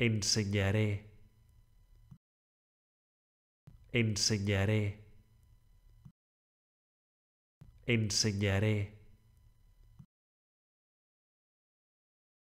Enseñaré. Enseñaré. Enseñaré.